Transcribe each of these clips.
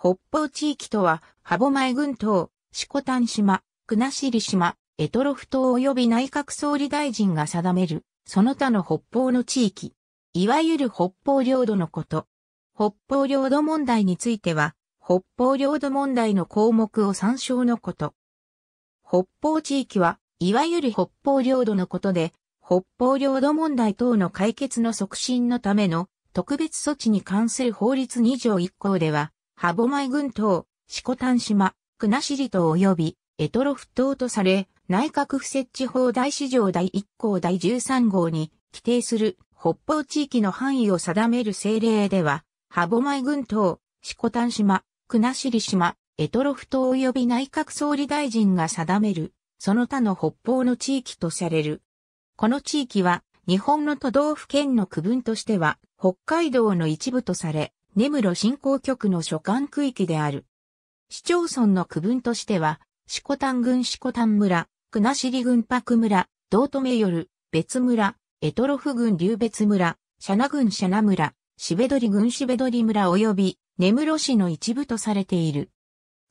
北方地域とは、歯舞群島、四股丹島、国後島、ロフ島及び内閣総理大臣が定める、その他の北方の地域、いわゆる北方領土のこと。北方領土問題については、北方領土問題の項目を参照のこと。北方地域は、いわゆる北方領土のことで、北方領土問題等の解決の促進のための特別措置に関する法律2条1項では、歯舞群島、四股丹島、国後島及び、エトロフ島とされ、内閣府設置法第史上第1項第13号に規定する北方地域の範囲を定める政令では、歯舞群島、四股丹島、国後島、エトロフ島及び内閣総理大臣が定める、その他の北方の地域とされる。この地域は、日本の都道府県の区分としては、北海道の一部とされ、根室振興局の所管区域である。市町村の区分としては、四古丹郡四古丹村、国後郡白村、道止目夜、別村、エトロフ郡流別村、シャナ郡シャナ村、しべどり郡しべどり村及び、根室市の一部とされている。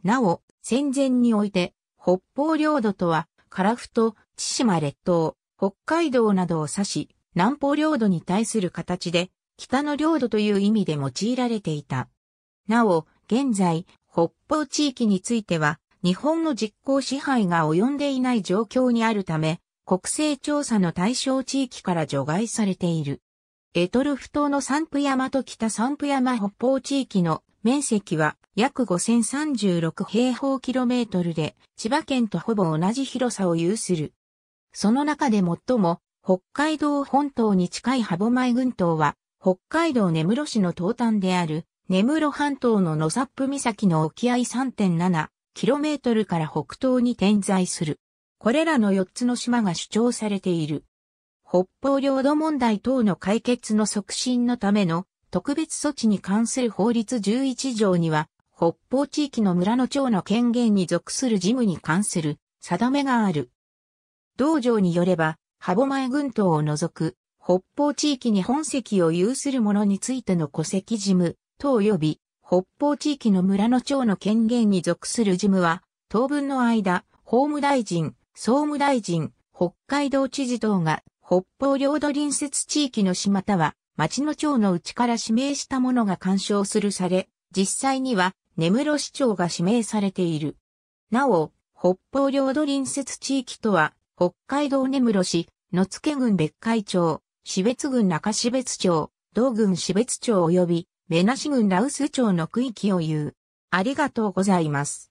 なお、戦前において、北方領土とは、樺太、千島列島、北海道などを指し、南方領土に対する形で、北の領土という意味で用いられていた。なお、現在、北方地域については、日本の実効支配が及んでいない状況にあるため、国勢調査の対象地域から除外されている。エトルフ島の三布山と北三布山北方地域の面積は約5036平方キロメートルで、千葉県とほぼ同じ広さを有する。その中で最も、北海道本島に近い歯舞群島は北海道根室市の東端である、根室半島の野サップ岬の沖合 3.7km から北東に点在する。これらの4つの島が主張されている。北方領土問題等の解決の促進のための特別措置に関する法律11条には、北方地域の村の長の権限に属する事務に関する定めがある。道場によれば、歯舞群島を除く北方地域に本籍を有する者についての戸籍事務、等及び北方地域の村の長の権限に属する事務は、当分の間、法務大臣、総務大臣、北海道知事等が北方領土隣接地域の市または町の長のうちから指名した者が干渉するされ、実際には根室市長が指名されている。なお、北方領土隣接地域とは、北海道根室市、野付郡別海町、標別郡中標別町、道郡標別町及び、目無郡羅臼町の区域を言う。ありがとうございます。